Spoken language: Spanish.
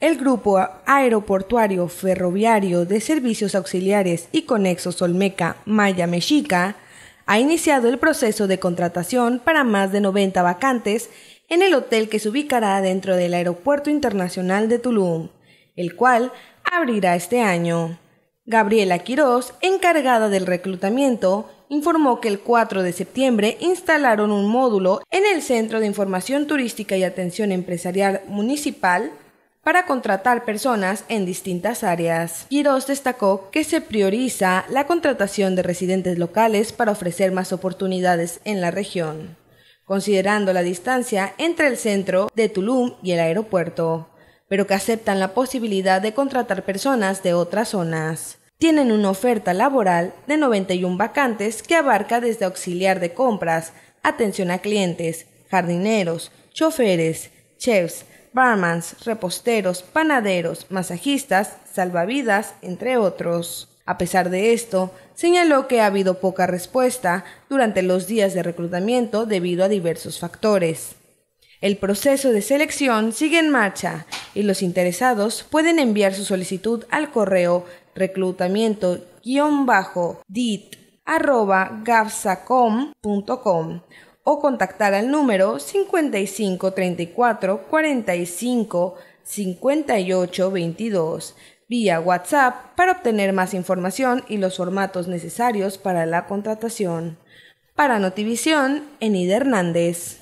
El Grupo Aeroportuario Ferroviario de Servicios Auxiliares y Conexos Olmeca Maya Mexica ha iniciado el proceso de contratación para más de 90 vacantes en el hotel que se ubicará dentro del Aeropuerto Internacional de Tulum, el cual abrirá este año. Gabriela Quiroz, encargada del reclutamiento, informó que el 4 de septiembre instalaron un módulo en el Centro de Información Turística y Atención Empresarial Municipal para contratar personas en distintas áreas. Quiroz destacó que se prioriza la contratación de residentes locales para ofrecer más oportunidades en la región, considerando la distancia entre el centro de Tulum y el aeropuerto, pero que aceptan la posibilidad de contratar personas de otras zonas. Tienen una oferta laboral de 91 vacantes que abarca desde auxiliar de compras, atención a clientes, jardineros, choferes, chefs, barmans, reposteros, panaderos, masajistas, salvavidas, entre otros. A pesar de esto, señaló que ha habido poca respuesta durante los días de reclutamiento debido a diversos factores. El proceso de selección sigue en marcha y los interesados pueden enviar su solicitud al correo reclutamiento-dit arroba o contactar al número 55 34 45 58 22 vía WhatsApp para obtener más información y los formatos necesarios para la contratación. Para Notivisión, Enid Hernández.